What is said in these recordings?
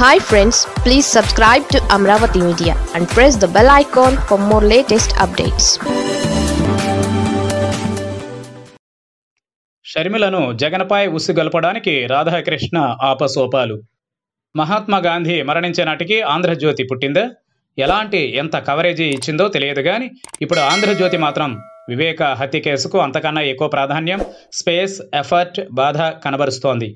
hi friends please subscribe to Amaravati media and press the bell icon for more latest updates షర్మిలను జగన్పై ఉసిగొలపడానికి రాధాకృష్ణ ఆపసోపాలు మహాత్మా గాంధీ మరణించే నాటికి ఆంధ్రజ్యోతి పుట్టిందా ఎలాంటి ఎంత కవరేజీ ఇచ్చిందో తెలియదు కానీ ఇప్పుడు ఆంధ్రజ్యోతి మాత్రం వివేక హత్య కేసుకు అంతకన్నా ఎక్కువ ప్రాధాన్యం స్పేస్ ఎఫర్ట్ బాధ కనబరుస్తోంది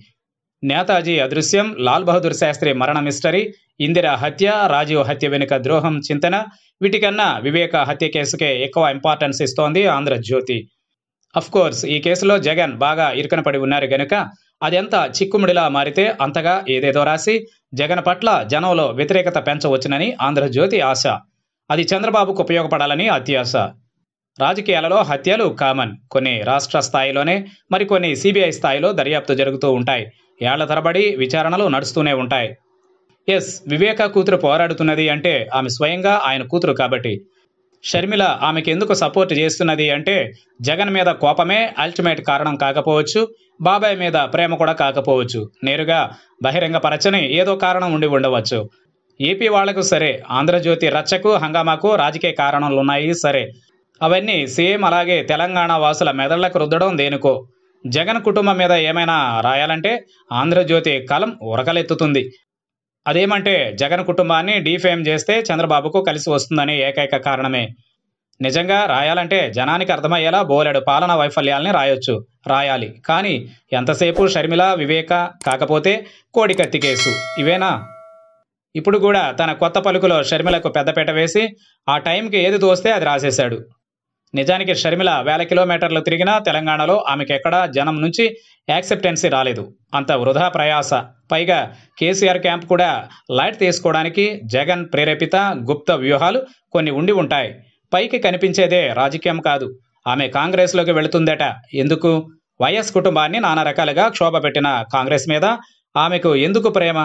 నేతాజీ అదృశ్యం లాల్ బహదూర్ శాస్త్రి మరణ మిస్టరీ ఇందిరా హత్య రాజీవ్ హత్య వెనుక ద్రోహం చింతన వీటికన్నా వివేక హత్య కేసుకే ఎక్కువ ఇంపార్టెన్స్ ఇస్తోంది ఆంధ్రజ్యోతి కోర్స్ ఈ కేసులో జగన్ బాగా ఇరుకనపడి ఉన్నారు గనుక అదెంత చిక్కుముడిలా మారితే అంతగా ఏదేదో రాసి జగన్ పట్ల జనంలో వ్యతిరేకత పెంచవచ్చునని ఆంధ్రజ్యోతి ఆశ అది చంద్రబాబుకు ఉపయోగపడాలని అత్యాశ రాజకీయాలలో హత్యలు కామన్ కొన్ని రాష్ట్ర స్థాయిలోనే మరికొన్ని సిబిఐ స్థాయిలో దర్యాప్తు జరుగుతూ ఉంటాయి ఏళ్ల తరబడి విచారణలు నడుస్తూనే ఉంటాయి ఎస్ వివేక కూతురు పోరాడుతున్నది అంటే ఆమె స్వయంగా ఆయన కూతురు కాబట్టి షర్మిల ఆమెకి ఎందుకు సపోర్ట్ చేస్తున్నది అంటే జగన్ మీద కోపమే అల్టిమేట్ కారణం కాకపోవచ్చు బాబాయ్ మీద ప్రేమ కూడా కాకపోవచ్చు నేరుగా బహిరంగపరచని ఏదో కారణం ఉండి ఉండవచ్చు ఏపీ వాళ్లకు సరే ఆంధ్రజ్యోతి రచ్చకు హంగామాకు రాజకీయ కారణాలున్నాయి సరే అవన్నీ సేమ్ అలాగే తెలంగాణ వాసుల మెదళ్లకు రుద్దడం దేనికో జగన్ కుటుంబం మీద ఏమైనా రాయాలంటే ఆంధ్రజ్యోతి కలం ఉరకలెత్తుతుంది అదేమంటే జగన్ కుటుంబాన్ని డీఫేమ్ చేస్తే చంద్రబాబుకు కలిసి వస్తుందనే ఏకైక కారణమే నిజంగా రాయాలంటే జనానికి అర్థమయ్యేలా బోలెడు పాలన వైఫల్యాల్ని రాయొచ్చు రాయాలి కానీ ఎంతసేపు షర్మిల వివేక కాకపోతే కోడికత్తి కేసు ఇవేనా ఇప్పుడు కూడా తన కొత్త పలుకులో షర్మిలకు పెద్దపేట వేసి ఆ టైంకి ఏది తోస్తే అది రాసేశాడు నిజానికి షర్మిల వేల కిలోమీటర్లు తిరిగినా తెలంగాణలో ఆమెకు ఎక్కడా జనం నుంచి యాక్సెప్టెన్సీ రాలేదు అంత వృధా ప్రయాస పైగా కేసీఆర్ క్యాంప్ కూడా లైట్ తీసుకోవడానికి జగన్ ప్రేరేపిత గుప్త వ్యూహాలు కొన్ని ఉండి ఉంటాయి పైకి కనిపించేదే రాజకీయం కాదు ఆమె కాంగ్రెస్లోకి వెళుతుందట ఎందుకు వైఎస్ కుటుంబాన్ని నానా రకాలుగా క్షోభ పెట్టిన కాంగ్రెస్ మీద ఆమెకు ఎందుకు ప్రేమ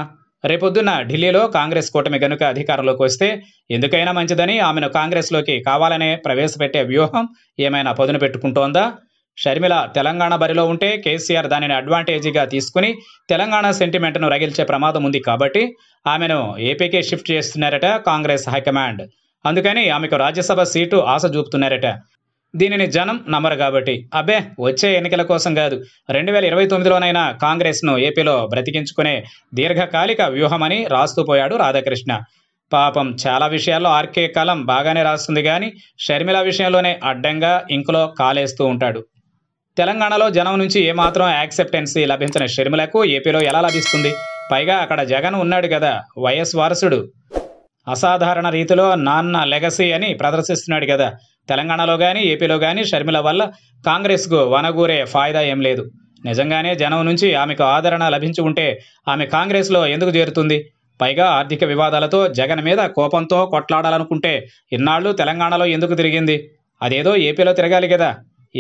రేపొద్దున్న ఢిల్లీలో కాంగ్రెస్ కూటమి గనుక అధికారంలోకి వస్తే ఎందుకైనా మంచిదని ఆమెను కాంగ్రెస్లోకి కావాలనే ప్రవేశపెట్టే వ్యూహం ఏమైనా పదును పెట్టుకుంటోందా షర్మిల తెలంగాణ బరిలో ఉంటే కేసీఆర్ దానిని అడ్వాంటేజీగా తీసుకుని తెలంగాణ సెంటిమెంట్ను రగిల్చే ప్రమాదం ఉంది కాబట్టి ఆమెను ఏపీకే షిఫ్ట్ చేస్తున్నారట కాంగ్రెస్ హైకమాండ్ అందుకని ఆమెకు రాజ్యసభ సీటు ఆశ చూపుతున్నారట దీనిని జనం నమ్మరు కాబట్టి అబ్బే వచ్చే ఎన్నికల కోసం కాదు రెండు వేల ఇరవై తొమ్మిదిలోనైనా కాంగ్రెస్ను ఏపీలో బ్రతికించుకునే దీర్ఘకాలిక వ్యూహమని రాస్తూ పోయాడు రాధాకృష్ణ పాపం చాలా విషయాల్లో ఆర్కే కలం బాగానే రాస్తుంది కానీ షర్మిల విషయంలోనే అడ్డంగా ఇంకులో కాలేస్తూ ఉంటాడు తెలంగాణలో జనం నుంచి ఏమాత్రం యాక్సెప్టెన్సీ లభించిన షర్మిలకు ఏపీలో ఎలా లభిస్తుంది పైగా అక్కడ జగన్ ఉన్నాడు కదా వైఎస్ వారసుడు అసాధారణ రీతిలో నాన్న లెగసీ అని ప్రదర్శిస్తున్నాడు కదా తెలంగాణలో కానీ ఏపీలో కానీ షర్మిల వల్ల కాంగ్రెస్కు వనగూరే ఫాయిదా ఏం లేదు నిజంగానే జనం నుంచి ఆమెకు ఆదరణ లభించి ఉంటే ఆమె కాంగ్రెస్లో ఎందుకు చేరుతుంది పైగా ఆర్థిక వివాదాలతో జగన్ మీద కోపంతో కొట్లాడాలనుకుంటే ఇన్నాళ్ళు తెలంగాణలో ఎందుకు తిరిగింది అదేదో ఏపీలో తిరగాలి కదా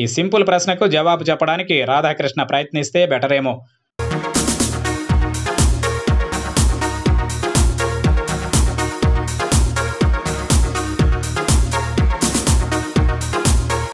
ఈ సింపుల్ ప్రశ్నకు జవాబు చెప్పడానికి రాధాకృష్ణ ప్రయత్నిస్తే బెటరేమో